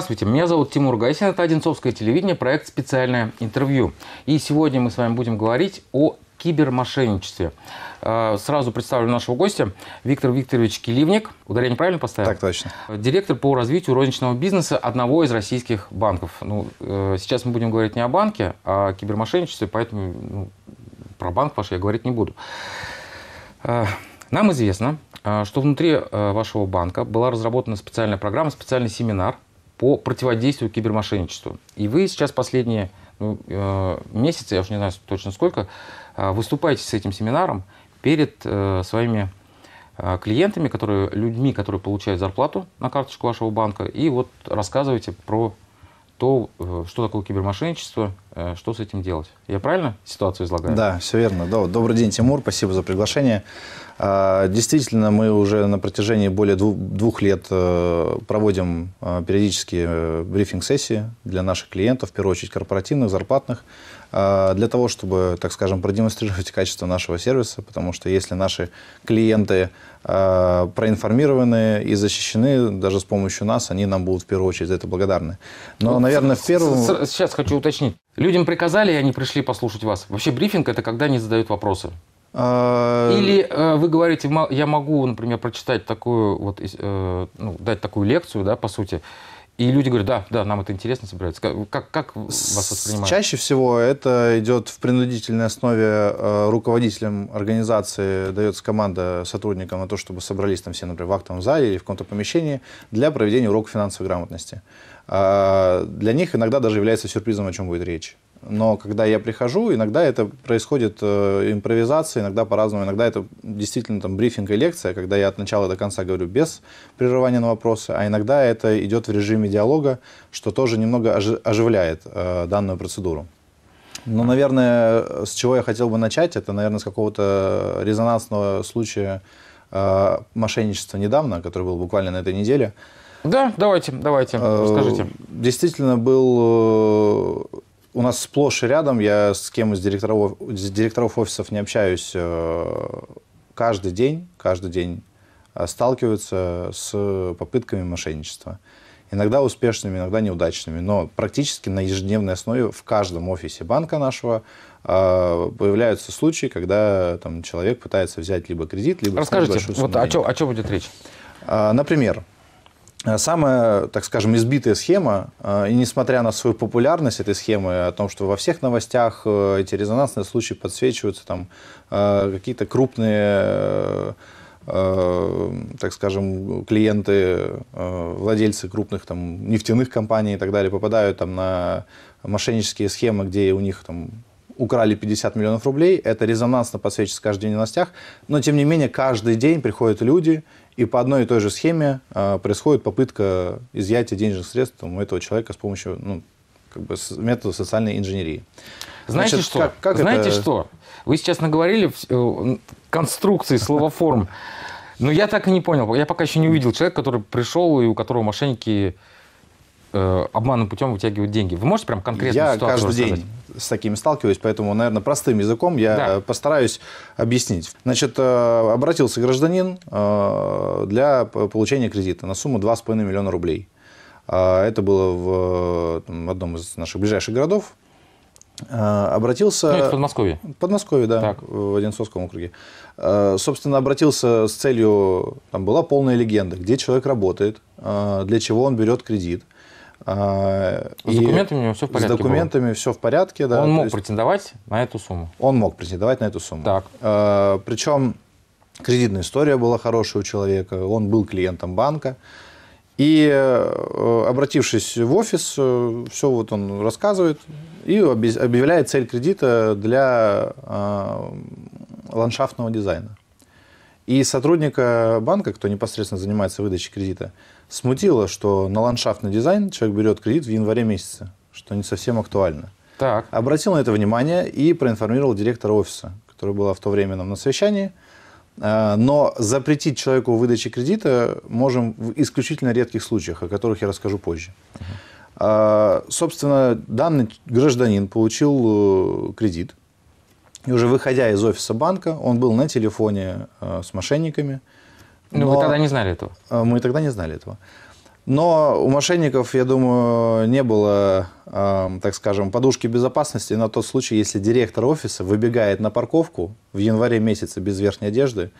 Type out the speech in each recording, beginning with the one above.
Здравствуйте, меня зовут Тимур Гайсин, это Одинцовское телевидение, проект «Специальное интервью». И сегодня мы с вами будем говорить о кибермошенничестве. А, сразу представлю нашего гостя. Виктор Викторович Киливник. Ударение правильно поставил? Так точно. Директор по развитию розничного бизнеса одного из российских банков. Ну, э, сейчас мы будем говорить не о банке, а о кибермошенничестве, поэтому ну, про банк ваш я говорить не буду. А, нам известно, а, что внутри э, вашего банка была разработана специальная программа, специальный семинар – по противодействию кибермошенничеству. И вы сейчас последние ну, э, месяцы, я уже не знаю точно сколько, э, выступаете с этим семинаром перед э, своими клиентами, которые, людьми, которые получают зарплату на карточку вашего банка, и вот рассказываете про то, что такое кибермошенничество, Э, что с этим делать? Я правильно ситуацию излагаю? Да, все верно. Да, добрый день, Тимур, спасибо за приглашение. А, действительно, мы уже на протяжении более двух, лет э, проводим э, периодические брифинг-сессии для наших клиентов, в первую очередь корпоративных, зарплатных, для того, чтобы, так скажем, продемонстрировать качество нашего сервиса, потому что если наши клиенты проинформированы и защищены, даже с помощью нас, они нам будут в первую очередь за это благодарны. Но, ну, наверное, в первую Сейчас хочу уточнить. Людям приказали, и они пришли послушать вас. Вообще брифинг – это когда они задают вопросы. А, Или э, вы говорите, я могу, например, прочитать такую, вот, э, ну, дать такую лекцию, да, по сути, и люди говорят, да, да, нам это интересно собирается. Как, как вас воспринимают? Чаще всего это идет в принудительной основе э, Руководителем организации, дается команда сотрудникам на то, чтобы собрались там все, например, в актовом зале или в каком-то помещении для проведения урока финансовой грамотности. А, для них иногда даже является сюрпризом, о чем будет речь. Но когда я прихожу, иногда это происходит э, импровизация, иногда по-разному, иногда это действительно там брифинг и лекция, когда я от начала до конца говорю без прерывания на вопросы, а иногда это идет в режиме диалога, что тоже немного оживляет э, данную процедуру. Но, ну, наверное, с чего я хотел бы начать, это, наверное, с какого-то резонансного случая э, мошенничества недавно, который был буквально на этой неделе. Да, давайте, давайте, э, расскажите. Действительно был э, у нас сплошь и рядом, я с кем из директоров, из директоров офисов не общаюсь, э, каждый день, каждый день э, сталкиваются с попытками мошенничества. Иногда успешными, иногда неудачными, но практически на ежедневной основе в каждом офисе банка нашего э, появляются случаи, когда там, человек пытается взять либо кредит, либо... Расскажите, вот о чем, о чем будет речь? А, например, Э, самая, так скажем, избитая схема, э, и несмотря на свою популярность этой схемы, о том, что во всех новостях э, эти резонансные случаи подсвечиваются, там какие-то крупные так скажем, клиенты, владельцы крупных там, нефтяных компаний и так далее попадают там, на мошеннические схемы, где у них там, украли 50 миллионов рублей, это резонансно подсвечивается каждый день в новостях, но тем не менее каждый день приходят люди, и по одной и той же схеме э, происходит попытка изъятия денежных средств у этого человека с помощью ну, как бы, метода социальной инженерии. Знаете что? Как, как Знаете это... что? Вы сейчас наговорили э, конструкции словоформ, но я так и не понял. Я пока еще не увидел человека, который пришел и у которого мошенники э, обманным путем вытягивают деньги. Вы можете прям конкретно Я ситуацию каждый рассказать? день с такими сталкиваюсь, поэтому, наверное, простым языком я да. Э, постараюсь объяснить. Значит, э, обратился гражданин э, для получения кредита на сумму 2,5 миллиона рублей. Это было в одном из наших ближайших городов. Обратился... Ну, это в Подмосковье. В Подмосковье, да, так. в Одинцовском округе. Собственно, обратился с целью... Там была полная легенда, где человек работает, для чего он берет кредит, а, с и документами все в порядке. С документами было. все в порядке, да. Он мог есть... претендовать на эту сумму. Он мог претендовать на эту сумму. Так. А, Причем кредитная история была хорошая у человека, он был клиентом банка. И э, обратившись в офис, э, все вот он рассказывает и объявляет цель кредита для а, ландшафтного дизайна. И сотрудника банка, кто непосредственно занимается выдачей кредита, смутило, что на ландшафтный дизайн человек берет кредит в январе месяце, что не совсем актуально. Так. Обратил на это внимание и проинформировал директора офиса, которая была в то время нам на совещании. А, но запретить человеку выдачи кредита можем в исключительно редких случаях, о которых я расскажу позже. Uh-huh. Собственно, данный гражданин получил э, кредит. И уже выходя из офиса банка, он был на телефоне э, с мошенниками – ну, Но, вы тогда не знали этого? А, мы тогда не знали этого. Но у мошенников, я думаю, не было, э, так скажем, подушки безопасности на тот случай, если директор офиса выбегает на парковку в январе месяце без верхней одежды,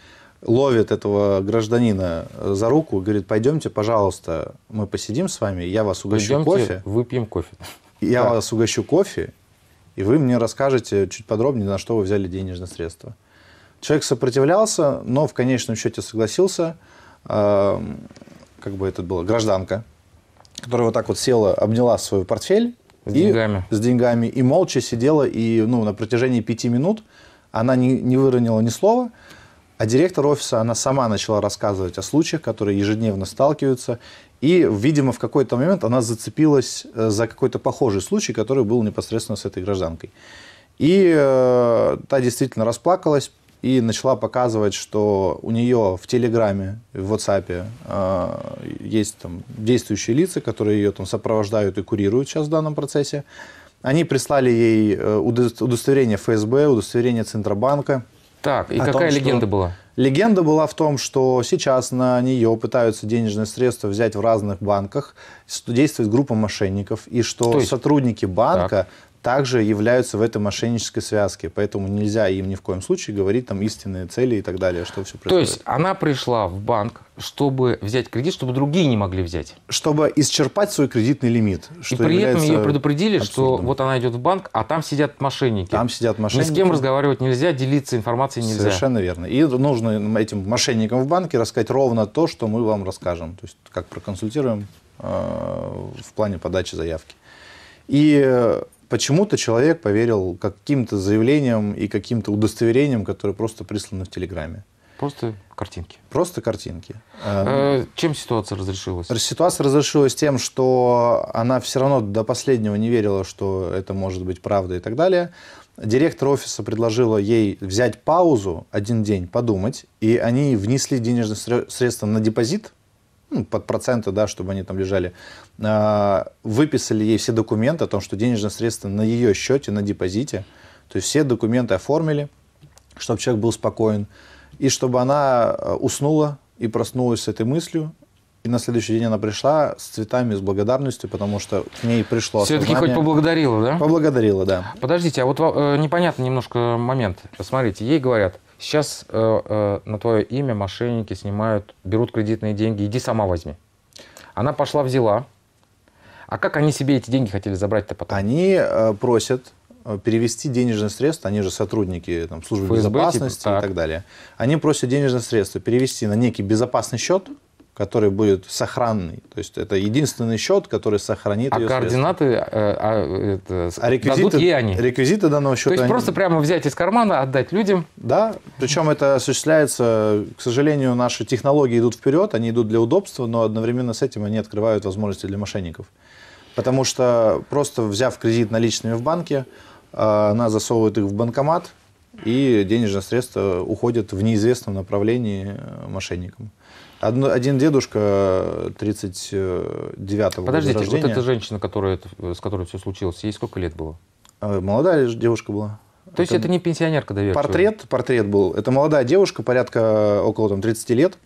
ловит этого гражданина за руку, говорит, пойдемте, пожалуйста, мы посидим с вами, я вас угощу пойдемте, кофе. выпьем кофе. Я вас угощу кофе, и вы мне расскажете чуть подробнее, на что вы взяли денежные средства. Человек сопротивлялся, но в конечном счете согласился. А, как бы это было, гражданка, которая вот так вот села, обняла свой портфель. С и, деньгами. С деньгами. И молча сидела, и ну, на протяжении пяти минут она не, не выронила ни слова. А директор офиса, она сама начала рассказывать о случаях, которые ежедневно сталкиваются. И, видимо, в какой-то момент она зацепилась э, за какой-то похожий случай, который был непосредственно с этой гражданкой. И э, та действительно расплакалась, и начала показывать, что у нее в Телеграме, в WhatsApp э, есть там действующие лица, которые ее там сопровождают и курируют сейчас в данном процессе. Они прислали ей э, удостоверение ФСБ, удостоверение Центробанка. Так, и какая том, легенда что... была? Легенда была в том, что сейчас на нее пытаются денежные средства взять в разных банках, что действует группа мошенников, и что есть... сотрудники банка так также являются в этой мошеннической связке. Поэтому нельзя им ни в коем случае говорить там истинные цели и так далее, что все происходит. То есть она пришла в банк, чтобы взять кредит, чтобы другие не могли взять. Чтобы исчерпать свой кредитный лимит. и при этом ее предупредили, абсурдным. что вот она идет в банк, а там сидят мошенники. Там сидят мошенники. Ни с кем разговаривать нельзя, делиться информацией нельзя. Совершенно верно. И нужно этим мошенникам в банке рассказать ровно то, что мы вам расскажем. То есть как проконсультируем э, в плане подачи заявки. И э, почему-то человек поверил каким-то заявлениям и каким-то удостоверениям, которые просто присланы в Телеграме. Просто картинки. Просто картинки. Э, э, чем ситуация разрешилась? Ситуация разрешилась тем, что она все равно до последнего не верила, что это может быть правда и так далее. Директор офиса предложила ей взять паузу один день, подумать, и они внесли денежные средства на депозит ну, под проценты, да, чтобы они там лежали, а, выписали ей все документы о том, что денежные средства на ее счете, на депозите. То есть все документы оформили, чтобы человек был спокоен, и чтобы она э, уснула и проснулась с этой мыслью, и на следующий день она пришла с цветами, с благодарностью, потому что к ней пришло Все-таки хоть поблагодарила, да? Поблагодарила, да. Подождите, а вот э, непонятный немножко момент. Посмотрите, ей говорят, Сейчас э, э, на твое имя мошенники снимают, берут кредитные деньги, иди сама возьми. Она пошла, взяла. А как они себе эти деньги хотели забрать-то потом? Они э, просят э, перевести денежные средства, они же сотрудники там, службы ФСБ, типа, безопасности типа, так. и так далее. Они просят денежные средства перевести на некий безопасный счет, который будет сохранный. То есть это единственный счет, который сохранит а ее координаты, а, а, это, а реквизиты, дадут ей они. Реквизиты данного счета. То есть они... просто прямо взять из кармана, отдать людям. Да, причем это осуществляется, к сожалению, наши технологии идут вперед, они идут для удобства, но одновременно с этим они открывают возможности для мошенников. Потому что просто взяв кредит наличными в банке, э, она засовывает их в банкомат, и денежные средства уходят в неизвестном направлении э, мошенникам. Одно, один дедушка 39-го э, Подождите, года рождения. вот эта женщина, которая, э, с которой все случилось, ей сколько лет было? Э, молодая девушка была. То есть это, это не пенсионерка доверчивая? Портрет, портрет был. Это молодая девушка, порядка около там, 30 лет.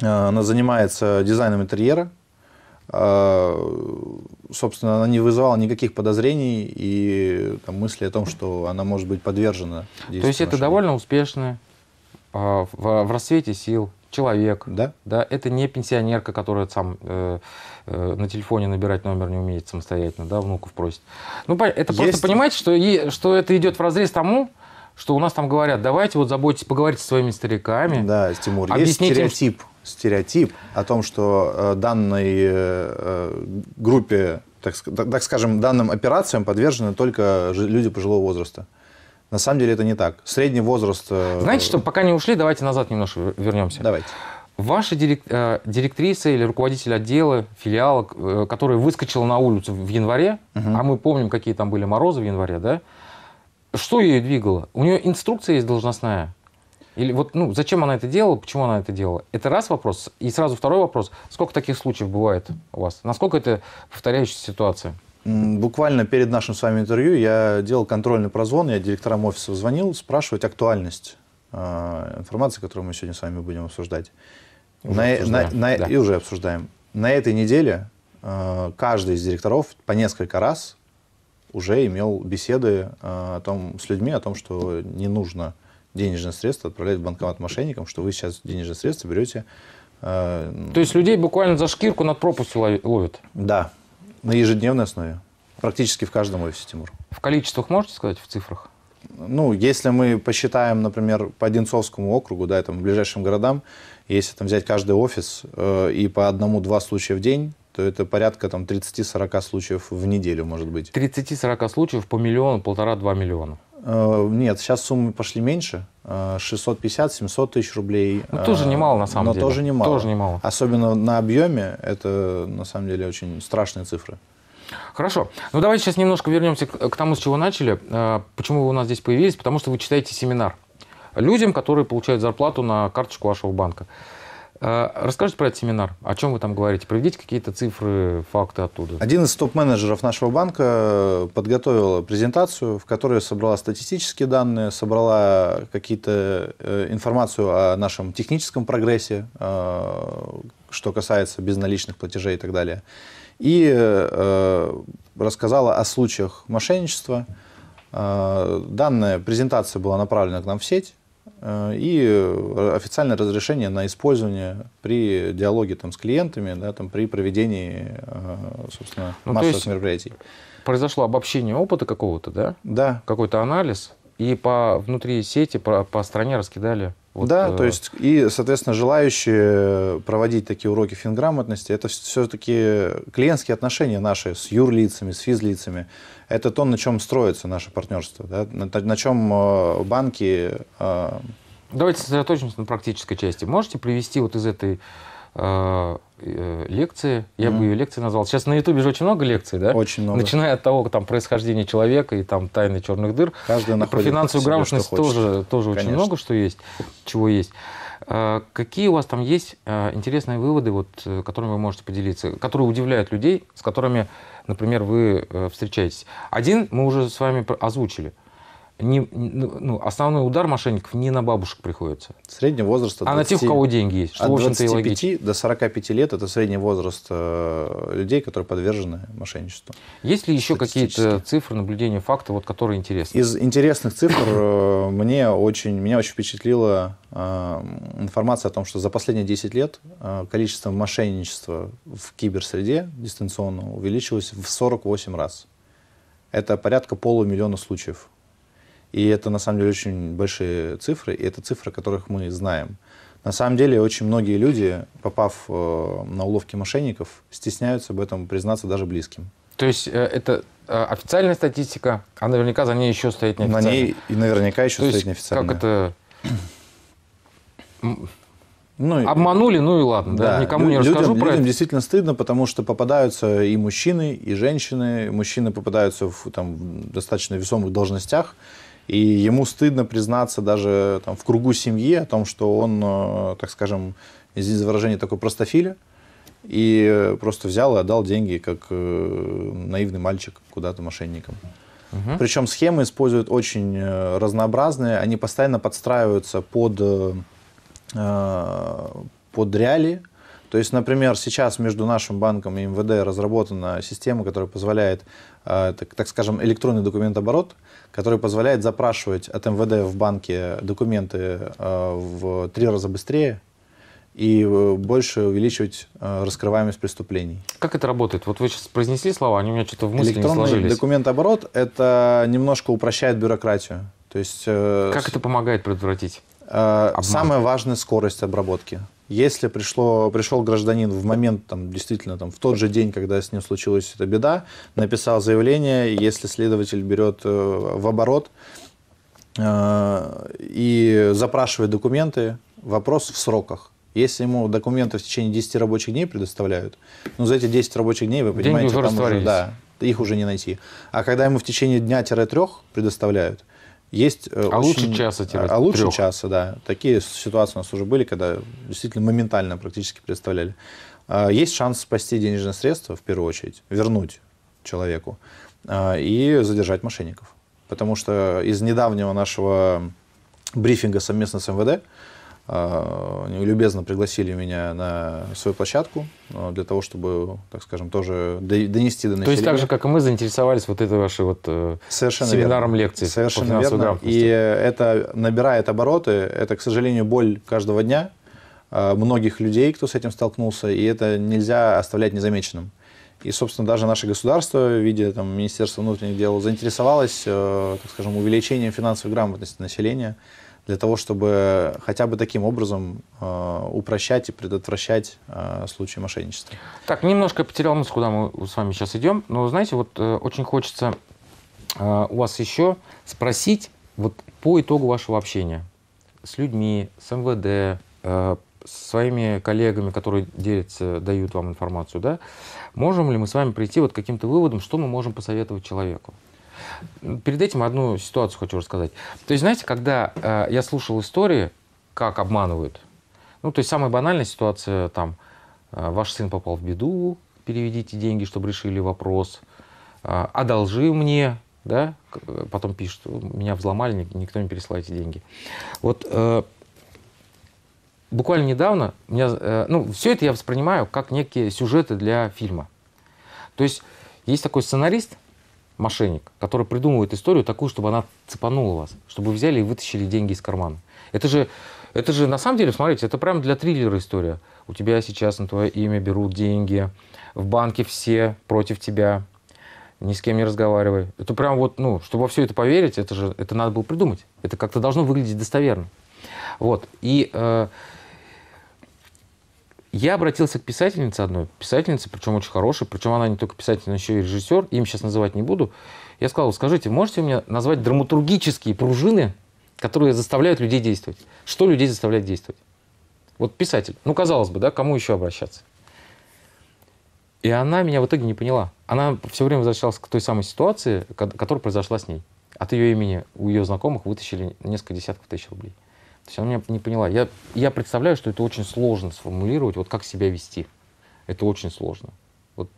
Она занимается дизайном интерьера. Собственно, она не вызывала никаких подозрений и там, мысли о том, что она может быть подвержена. То есть это довольно успешная, в, в рассвете сил человек, да, да, это не пенсионерка, которая сам э, э, на телефоне набирать номер не умеет самостоятельно, да, внуков просит. Ну, это Есть. просто понимаете, что, и, что это идет в разрез тому, что у нас там говорят, давайте вот заботьтесь, поговорите со своими стариками. Да, Тимур, есть стереотип, им... стереотип о том, что э, данной э, группе, так, так скажем, данным операциям подвержены только люди пожилого возраста. На самом деле это не так. Средний возраст... Э, Знаете что, пока не ушли, давайте назад немножко вернемся. Давайте. Ваша директ, э, директрисы или руководитель отдела, филиала, э, которая выскочила на улицу в январе, угу. а мы помним, какие там были морозы в январе, да? Что ее двигало? У нее инструкция есть должностная? Или вот, ну, зачем она это делала, почему она это делала? Это раз вопрос. И сразу второй вопрос. Сколько таких случаев бывает у вас? Насколько это повторяющаяся ситуация? Буквально перед нашим с вами интервью я делал контрольный прозвон, я директорам офиса звонил, спрашивать актуальность э, информации, которую мы сегодня с вами будем обсуждать. Уже на, э, на, на, да. И уже обсуждаем. На этой неделе э, каждый из директоров по несколько раз уже имел беседы э, о том, с людьми о том, что не нужно денежные средства отправлять в банкомат мошенникам, что вы сейчас денежные средства берете. Э, То есть людей буквально за шкирку над пропастью ловят? Да. На ежедневной основе. Практически в каждом офисе, Тимур. В количествах можете сказать, в цифрах? Ну, если мы посчитаем, например, по Одинцовскому округу, да, там, ближайшим городам, если там взять каждый офис э, и по одному-два случая в день, то это порядка там 30-40 случаев в неделю, может быть. 30-40 случаев по миллиону, полтора-два миллиона. Э, нет, сейчас суммы пошли меньше. 650-700 э, тысяч рублей. Ну, тоже э, немало, на самом но деле. тоже немало. Тоже немало. Особенно на объеме это, на самом деле, очень страшные цифры. Хорошо. Ну, давайте сейчас немножко вернемся к тому, с чего начали. Почему вы у нас здесь появились? Потому что вы читаете семинар людям, которые получают зарплату на карточку вашего банка. А, расскажите про этот семинар. О чем вы там говорите? Приведите какие-то цифры, факты оттуда. Один из топ-менеджеров нашего банка э, подготовила презентацию, в которой собрала статистические данные, собрала какие-то э, информацию о нашем техническом прогрессе, э, что касается безналичных платежей и так далее. И рассказала о случаях мошенничества. Данная презентация была направлена к нам в сеть Э, и э, официальное разрешение на использование при диалоге там, с клиентами, да, там, при проведении э, собственно, ну, массовых мероприятий. Произошло обобщение опыта какого-то, да? Да. Какой-то анализ, и по внутри сети, по, по стране раскидали от... Да, э, то есть и, соответственно, желающие проводить такие уроки финграмотности, это все-таки клиентские отношения наши с юрлицами, с физлицами. Это то, на чем строится наше партнерство, да? на, на чем э, банки... Э, Давайте сосредоточимся на практической части. Можете привести вот из этой Э, лекции, я mm. бы ее лекции назвал. Сейчас на Ютубе же очень много лекций, да? Очень много. Начиная от того, там, происхождение человека и там тайны черных дыр. Каждый и ну, про финансовую себе, грамотность тоже, тоже очень много что есть, чего есть. А, какие у вас там есть а, интересные выводы, вот, э, которыми вы можете поделиться, которые удивляют людей, с которыми, например, вы э, встречаетесь? Один мы уже с вами озвучили – не, ну, ну, основной удар мошенников не на бабушек приходится. Средний возраст... От а на тех, у кого деньги есть, что, от в общем-то, и логично. до 45 лет – это средний возраст э, людей, которые подвержены мошенничеству. Есть ли еще какие-то цифры, наблюдения, факты, вот, которые интересны? Из интересных цифр э, мне очень, меня очень впечатлила э, информация о том, что за последние 10 лет количество мошенничества в киберсреде дистанционно увеличилось в 48 раз. Это порядка полумиллиона случаев и это, на самом деле, очень большие цифры, и это цифры, которых мы знаем. На самом деле, очень многие люди, попав э, на уловки мошенников, стесняются об этом признаться даже близким. То есть э, это э, официальная статистика, а наверняка за ней еще стоит неофициальная. На ней и наверняка еще То стоит есть, неофициальная. Как это? Ну, Обманули, ну и ладно, да, да никому не людям, про людям это. действительно стыдно, потому что попадаются и мужчины, и женщины. Мужчины попадаются в, там, в достаточно весомых должностях, и ему стыдно признаться даже там, в кругу семьи о том, что он, э, так скажем, извините за выражение, такой простофиля. И просто взял и отдал деньги, как э, наивный мальчик, куда-то мошенникам. Угу. Причем схемы используют очень э, разнообразные, они постоянно подстраиваются под, под реалии, то есть, например, сейчас между нашим банком и МВД разработана система, которая позволяет, э, так, так скажем, электронный документооборот, который позволяет запрашивать от МВД в банке документы э, в три раза быстрее, и э, больше увеличивать раскрываемость преступлений. Как это работает? Вот вы сейчас произнесли слова, они у меня что-то в мысли Электронный не сложились. документооборот – это немножко упрощает бюрократию. То есть, как это помогает предотвратить? Э, самое важное – скорость обработки. Если пришло, пришел гражданин в момент, там, действительно, там, в тот же день, когда с ним случилась эта беда, написал заявление, если следователь берет э, в оборот э, и запрашивает документы, вопрос в сроках. Если ему документы в течение 10 рабочих дней предоставляют, ну, за эти 10 рабочих дней, вы понимаете, Деньги уже там уже, да, их уже не найти. А когда ему в течение дня-трех предоставляют, есть а очень, лучше часа А лучше а, а трех. часа, да. Такие ситуации у нас уже были, когда действительно моментально практически представляли. А, есть шанс спасти денежные средства, в первую очередь, вернуть человеку и задержать мошенников. Потому что из недавнего нашего брифинга совместно с МВД а, любезно пригласили меня на свою площадку а, для того, чтобы, так скажем, тоже донести до населения. То есть так же, как и мы, заинтересовались вот этой вашей вот э, Совершенно семинаром верно. лекций Совершенно по верно. И это набирает обороты. Это, к сожалению, боль каждого дня а, многих людей, кто с этим столкнулся, и это нельзя оставлять незамеченным. И, собственно, даже наше государство в виде там, Министерства внутренних дел заинтересовалось, э, так скажем, увеличением финансовой грамотности населения для того, чтобы хотя бы таким образом э, упрощать и предотвращать э, случаи мошенничества. Так, немножко потерял нас, куда мы с вами сейчас идем, но, знаете, вот э, очень хочется э, у вас еще спросить вот по итогу вашего общения с людьми, с МВД, э, с своими коллегами, которые делятся, дают вам информацию, да, можем ли мы с вами прийти вот к каким-то выводам, что мы можем посоветовать человеку? Перед этим одну ситуацию хочу рассказать. То есть, знаете, когда э, я слушал истории, как обманывают, ну, то есть самая банальная ситуация, там, э, ваш сын попал в беду, переведите деньги, чтобы решили вопрос, э, одолжи мне, да, э, потом пишут, меня взломали, никто не переслал эти деньги. Вот э, буквально недавно, меня, э, ну, все это я воспринимаю как некие сюжеты для фильма. То есть есть такой сценарист, мошенник, который придумывает историю такую, чтобы она цепанула вас, чтобы взяли и вытащили деньги из кармана. Это же, это же на самом деле, смотрите, это прям для триллера история. У тебя сейчас на твое имя берут деньги, в банке все против тебя, ни с кем не разговаривай. Это прям вот, ну, чтобы во все это поверить, это же, это надо было придумать. Это как-то должно выглядеть достоверно. Вот. И э, я обратился к писательнице одной, писательнице, причем очень хорошей, причем она не только писатель, но еще и режиссер, им сейчас называть не буду. Я сказал, скажите, можете мне назвать драматургические пружины, которые заставляют людей действовать? Что людей заставляет действовать? Вот писатель. Ну, казалось бы, да, кому еще обращаться? И она меня в итоге не поняла. Она все время возвращалась к той самой ситуации, которая произошла с ней. От ее имени у ее знакомых вытащили несколько десятков тысяч рублей. То есть она меня не поняла. Я, я представляю, что это очень сложно сформулировать, вот как себя вести. Это очень сложно. Вот.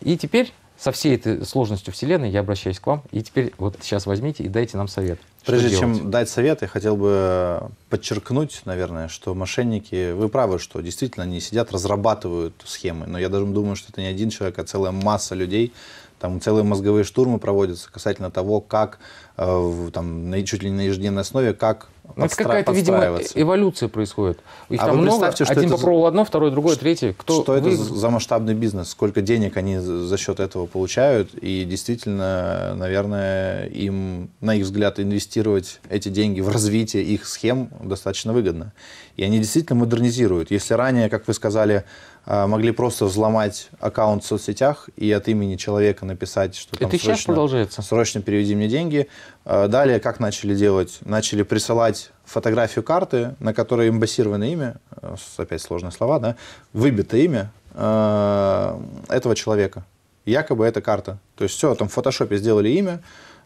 И теперь со всей этой сложностью Вселенной я обращаюсь к вам. И теперь вот сейчас возьмите и дайте нам совет. Прежде чем дать совет, я хотел бы э, подчеркнуть, наверное, что мошенники, вы правы, что действительно они сидят, разрабатывают схемы. Но я даже думаю, что это не один человек, а целая масса людей там целые мозговые штурмы проводятся касательно того, как э, там, чуть ли не на ежедневной основе, как ну, подстра- какая-то, видимо, э, эволюция происходит. Их а там вы много. Что Один это попробовал за... одно, второй другой, третий Кто что вы... это за масштабный бизнес? Сколько денег они за счет этого получают? И действительно, наверное, им, на их взгляд, инвестировать эти деньги в развитие их схем достаточно выгодно. И они действительно модернизируют. Если ранее, как вы сказали, а, могли просто взломать аккаунт в соцсетях и от имени человека написать, что там Это срочно, сейчас продолжается? срочно переведи мне деньги. А, далее как начали делать? Начали присылать фотографию карты, на которой имбассировано имя, а, опять сложные слова, да, выбито имя этого человека. Якобы это карта. То есть все, там в фотошопе сделали имя,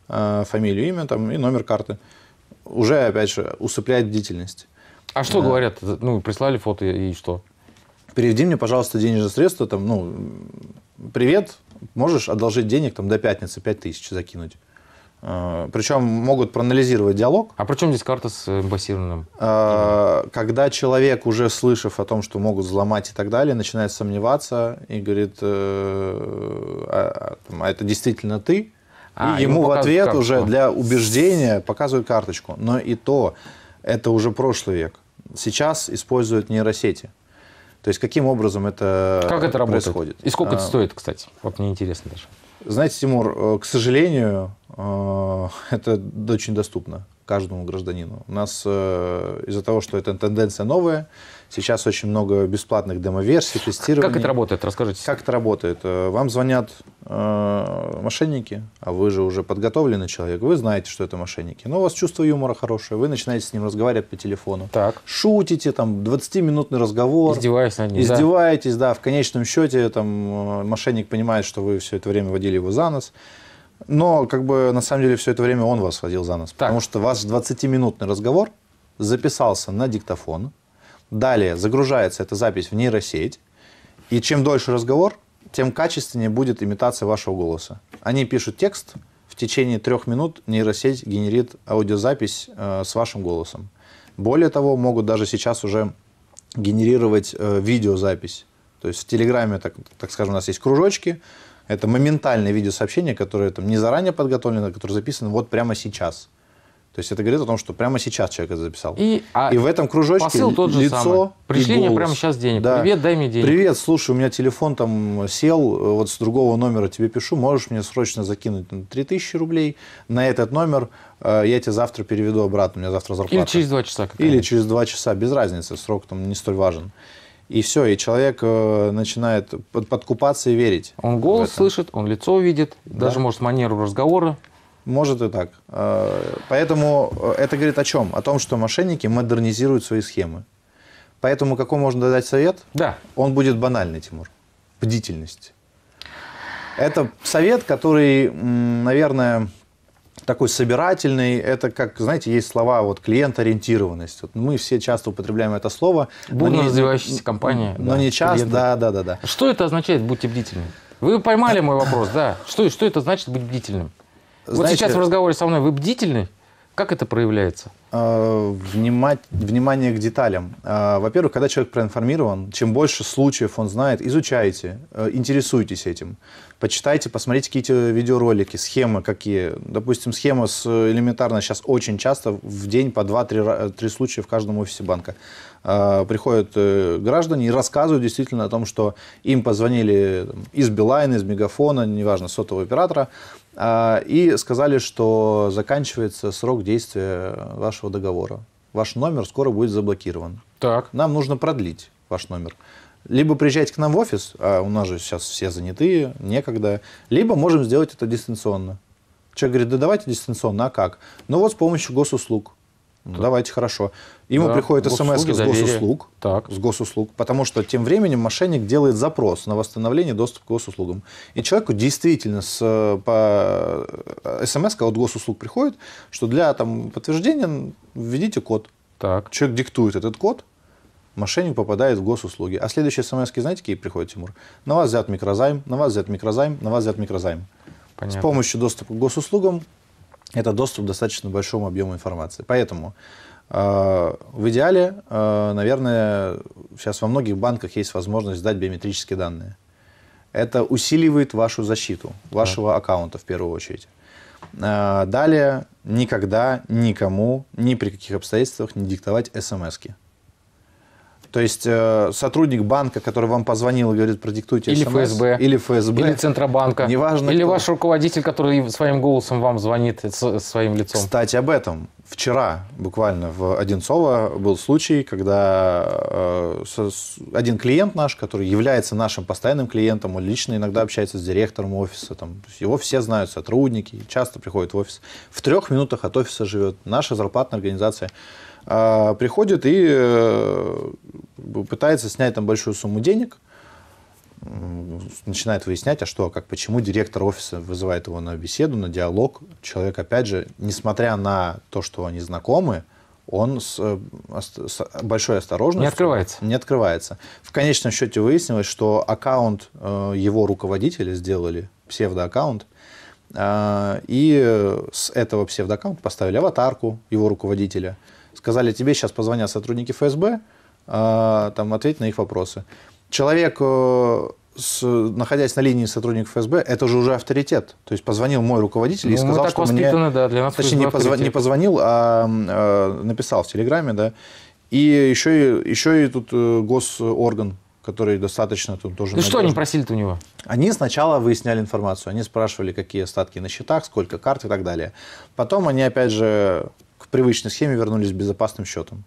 фамилию, имя там, и номер карты. Уже, опять же, усыпляет бдительность. А что да. говорят? Ну, прислали фото и что? переведи мне, пожалуйста, денежные средства, там, ну, привет, можешь одолжить денег там, до пятницы 5 тысяч закинуть. А, причем могут проанализировать диалог. А при чем здесь карта с э, басированным? А, когда человек, уже слышав о том, что могут взломать и так далее, начинает сомневаться и говорит, э, а, а это действительно ты? А, и ему, ему в ответ карточку. уже для убеждения показывают карточку. Но и то, это уже прошлый век. Сейчас используют нейросети. То есть каким образом это Как это работает? происходит? И сколько это а. стоит, кстати? Вот мне интересно даже. Знаете, Тимур, э, к сожалению, э, это очень доступно каждому гражданину. У нас э, из-за того, что это тенденция новая, сейчас очень много бесплатных демоверсий, тестирований. Как это работает? Расскажите. Как это работает? Э, вам звонят э, мошенники, а вы же уже подготовленный человек, вы знаете, что это мошенники. Но ну, у вас чувство юмора хорошее, вы начинаете с ним разговаривать по телефону. Так. Шутите, там, 20-минутный разговор. Издеваясь над ним, Издеваетесь, да. да. В конечном счете, там, э, мошенник понимает, что вы все это время водили его за нос. Но как бы на самом деле все это время он вас водил за нас. Так. Потому что ваш 20-минутный разговор записался на диктофон. Далее загружается эта запись в нейросеть. И чем дольше разговор, тем качественнее будет имитация вашего голоса. Они пишут текст, в течение трех минут нейросеть генерит аудиозапись э, с вашим голосом. Более того, могут даже сейчас уже генерировать э, видеозапись. То есть в Телеграме, так, так скажем, у нас есть кружочки, это моментальное видеосообщение, которое там, не заранее подготовлено, которое записано вот прямо сейчас. То есть это говорит о том, что прямо сейчас человек это записал. И, а и в этом кружочке посыл тот же лицо самый. Пришли мне прямо сейчас денег. Да. Привет, дай мне денег. Привет, слушай, у меня телефон там сел, э, вот с другого номера тебе пишу, можешь мне срочно закинуть 3000 рублей на этот номер, э, я тебе завтра переведу обратно, у меня завтра зарплата. Или через два часа. Или через два часа, без разницы, срок там не столь важен и все, и человек э, начинает подкупаться и верить. Он голос слышит, он лицо видит, да. даже, может, манеру разговора. Может и так. Э, поэтому э, это говорит о чем? О том, что мошенники модернизируют свои схемы. Поэтому какой можно дать совет? Да. Он будет банальный, Тимур. Бдительность. Это совет, который, наверное, такой собирательный, это как, знаете, есть слова вот клиент-ориентированность. Вот мы все часто употребляем это слово. Бурно не, развивающаяся компания. Но да, не часто, да, да, да, да. Что это означает, будьте бдительны? Вы поймали мой вопрос, да. Что, что это значит быть бдительным? Знаете, вот сейчас в разговоре со мной вы бдительны? Как это проявляется? А, внимать, внимание к деталям. А, во-первых, когда человек проинформирован, чем больше случаев он знает, изучайте, э, интересуйтесь этим. Почитайте, посмотрите какие-то видеоролики, схемы какие. Допустим, схема с э, элементарно сейчас очень часто, в день по 2-3 э, случая в каждом офисе банка. А, приходят граждане и рассказывают действительно о том, что им позвонили из Билайна, из Мегафона, неважно, сотового оператора, а, и сказали, что заканчивается срок действия вашего договора. Ваш номер скоро будет заблокирован. Так. Нам нужно продлить ваш номер. Либо приезжайте к нам в офис, а у нас же сейчас все занятые, некогда, либо можем сделать это дистанционно. Человек говорит, да давайте дистанционно, а как? Ну вот с помощью госуслуг. Ну, да. Ну, давайте, хорошо. Ему да, приходит смс с госуслуг, так. с госуслуг, потому что тем временем мошенник делает запрос на восстановление доступа к госуслугам. И человеку действительно с, э, по э, смс от госуслуг приходит, что для там, подтверждения введите код. Так. Человек диктует этот код, мошенник попадает в госуслуги. А следующие смс знаете, какие приходят, Тимур? На вас взят микрозайм, на вас взят микрозайм, на вас взят микрозайм. Понятно. С помощью доступа к госуслугам это доступ к достаточно большому объему информации. Поэтому э, в идеале, э, наверное, сейчас во многих банках есть возможность сдать биометрические данные. Это усиливает вашу защиту, вашего да. аккаунта в первую очередь. Э, далее, никогда никому, ни при каких обстоятельствах не диктовать смс-ки. То есть э, сотрудник банка, который вам позвонил и говорит, продиктуйте или СМС. ФСБ. Или ФСБ. Или Центробанка. Неважно. Или кто. ваш руководитель, который своим голосом вам звонит, своим лицом. Кстати, об этом. Вчера буквально в Одинцово был случай, когда э, один клиент наш, который является нашим постоянным клиентом, он лично иногда общается с директором офиса, там, его все знают, сотрудники, часто приходят в офис. В трех минутах от офиса живет наша зарплатная организация. А, приходит и э, пытается снять там большую сумму денег, начинает выяснять, а что, как, почему директор офиса вызывает его на беседу, на диалог. Человек, опять же, несмотря на то, что они знакомы, он с, э, с большой осторожностью... Не открывается. Не открывается. В конечном счете выяснилось, что аккаунт э, его руководителя сделали, псевдоаккаунт, и с этого псевдоаккаунта поставили аватарку его руководителя – сказали тебе, сейчас позвонят сотрудники ФСБ, а, там, ответь на их вопросы. Человек, э, находясь на линии сотрудник ФСБ, это же уже авторитет. То есть позвонил мой руководитель ну, и сказал, что мне... Да, для нас Точнее, не, позв... не позвонил, а э, написал в Телеграме, да. И еще, и еще и тут э, госорган который достаточно тут тоже... ну что они просили у него? Они сначала выясняли информацию, они спрашивали, какие остатки на счетах, сколько карт и так далее. Потом они, опять же, к привычной схеме вернулись с безопасным счетом.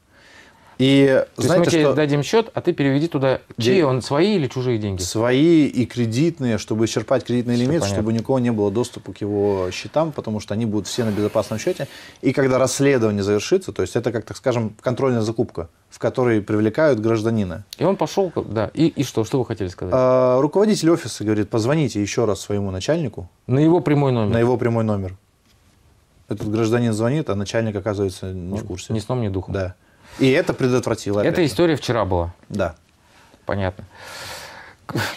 И То знаете, есть мы тебе что... дадим счет, а ты переведи туда, чьи Де... он, свои или чужие деньги? Свои и кредитные, чтобы исчерпать кредитный все лимит, понятно. чтобы никого не было доступа к его счетам, потому что они будут все на безопасном счете. И когда расследование завершится, то есть это, как так скажем, контрольная закупка, в которой привлекают гражданина. И он пошел, да. И, и что, что вы хотели сказать? А, руководитель офиса говорит, позвоните еще раз своему начальнику. На его прямой номер? На его прямой номер этот гражданин звонит, а начальник, оказывается, не ну, в курсе. Ни сном, ни духом. Да. И это предотвратило. Эта история вчера была. Да. Понятно.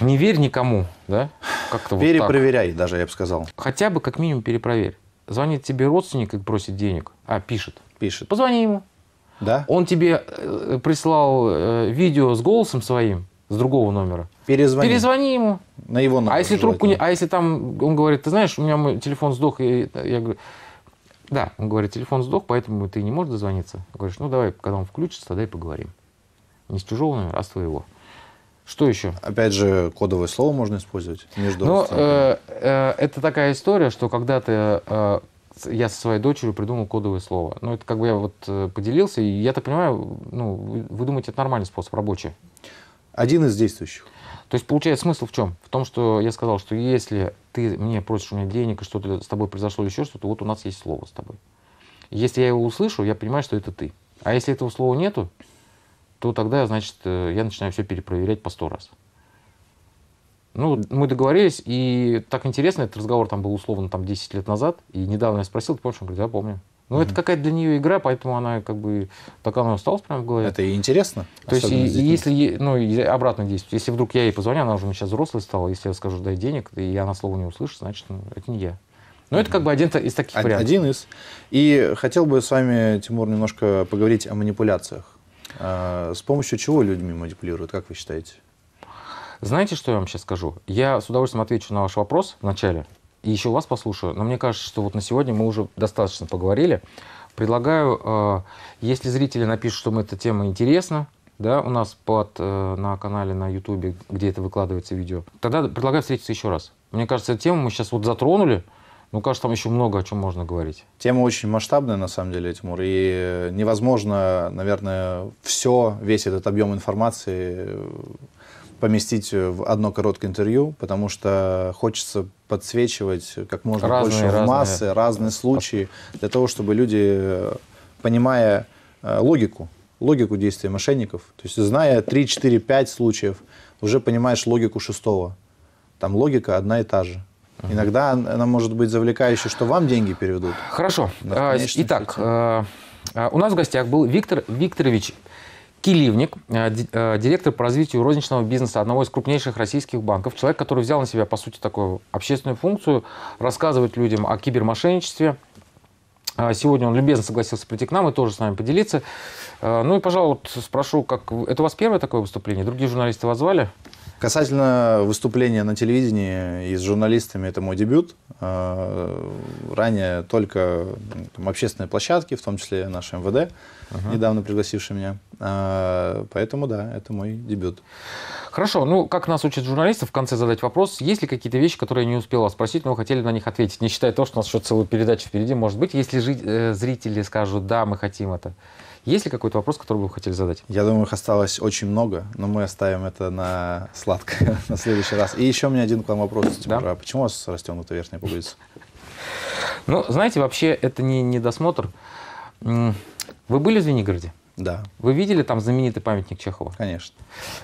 Не верь никому, да? Как-то Перепроверяй, вот даже я бы сказал. Хотя бы как минимум перепроверь. Звонит тебе родственник и просит денег. А, пишет. Пишет. Позвони ему. Да. Он тебе э, прислал э, видео с голосом своим, с другого номера. Перезвони. Перезвони ему. На его а номер. А если трубку не... А если там он говорит, ты знаешь, у меня мой телефон сдох, и я говорю, да, он говорит, телефон сдох, поэтому ты не можешь дозвониться. Говоришь, ну давай, когда он включится, тогда и поговорим. Не с чужого номера, а с твоего. Что еще? Опять же, кодовое слово можно использовать между Ну, э, э, это такая история, что когда-то э, я со своей дочерью придумал кодовое слово. Ну, это как бы я вот э, поделился, и я так понимаю, ну, вы, вы думаете, это нормальный способ рабочий? Один из действующих. То есть, получается, смысл в чем? В том, что я сказал, что если ты мне просишь у меня денег, и что-то с тобой произошло, или еще что-то, вот у нас есть слово с тобой. Если я его услышу, я понимаю, что это ты. А если этого слова нету, то тогда, значит, э, я начинаю все перепроверять по сто раз. Ну, мы договорились, и так интересно, этот разговор там был условно там 10 лет назад, и недавно я спросил, ты помнишь? Он говорит, я помню. Ну mm-hmm. это какая-то для нее игра, поэтому она как бы так она осталась прямо в голове. Это и интересно. То есть, если ну, обратно действует. Если вдруг я ей позвоню, она уже сейчас взрослой стала, если я скажу дай денег, и она слова не услышит, значит, ну, это не я. Но ну, mm-hmm. это как бы один из таких вариантов. Один из. И хотел бы с вами, Тимур, немножко поговорить о манипуляциях. А, с помощью чего людьми манипулируют, как вы считаете? Знаете, что я вам сейчас скажу? Я с удовольствием отвечу на ваш вопрос вначале, и еще вас послушаю. Но мне кажется, что вот на сегодня мы уже достаточно поговорили. Предлагаю, э, если зрители напишут, что им эта тема интересна, да, у нас под, э, на канале на YouTube, где это выкладывается видео, тогда предлагаю встретиться еще раз. Мне кажется, эту тему мы сейчас вот затронули, Но ну, кажется, там еще много о чем можно говорить. Тема очень масштабная, на самом деле, Тимур, и э, невозможно, наверное, все, весь этот объем информации поместить э, в одно короткое интервью, потому что хочется подсвечивать как можно разные, больше разные, массы, разные случаи, для того, чтобы люди, э, понимая э, логику, логику действия мошенников, то есть зная 3, 4, 5 случаев, уже понимаешь логику шестого. Там логика одна и та же. Угу. Иногда она может быть завлекающей, что вам деньги переведут. Хорошо. А, итак, счете. А, у нас в гостях был Виктор Викторович Сергей Ливник, э, э, директор по развитию розничного бизнеса одного из крупнейших российских банков, человек, который взял на себя, по сути, такую общественную функцию, рассказывать людям о кибермошенничестве. А, сегодня он любезно согласился прийти к нам и тоже с нами поделиться. Э, ну и, пожалуй, спрошу, как это у вас первое такое выступление? Другие журналисты вас звали? Касательно выступления на телевидении и с журналистами, это мой дебют. А, ранее только ну, там, общественные площадки, в том числе наш МВД, угу. недавно пригласивший меня. А, поэтому да, это мой дебют. Хорошо, ну как нас учат журналисты в конце задать вопрос, есть ли какие-то вещи, которые я не успел вас спросить, но вы хотели на них ответить, не считая того, что у нас еще целую передачу впереди, может быть, если жить, э, зрители скажут, да, мы хотим это. Есть ли какой-то вопрос, который бы вы хотели задать? Я думаю, их осталось очень много, но мы оставим это на сладкое на следующий раз. И еще у меня один к вам вопрос. да? а почему у вас растянута верхняя пуговица? Ну, знаете, вообще это не, не досмотр. Вы были в Звенигороде? Да. Вы видели там знаменитый памятник Чехова? Конечно.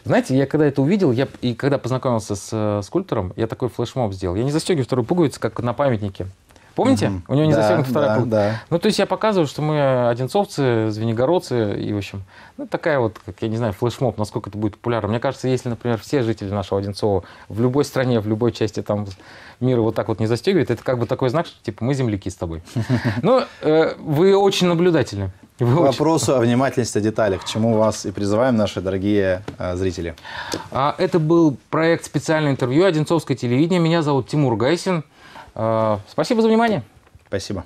Знаете, я когда это увидел, я и когда познакомился с э, скульптором, я такой флешмоб сделал. Я не застегиваю вторую пуговицу, как на памятнике. Помните? Угу. У него не да, засегнута вторая да, полка. Да. Ну, то есть я показываю, что мы э, одинцовцы, звенигородцы и, в общем, ну, такая вот, как я не знаю, флешмоб, насколько это будет популярно. Мне кажется, если, например, все жители нашего Одинцова в любой стране, в любой части там мира вот так вот не застегивают, это как бы такой знак, что, типа, мы земляки с тобой. Ну, э, вы очень наблюдательны. Вы К вопросу о внимательности о деталях, к чему вас и призываем наши дорогие э, зрители. А, это был проект специальное интервью Одинцовское телевидение. Меня зовут Тимур Гайсин. Э, спасибо за внимание. Спасибо.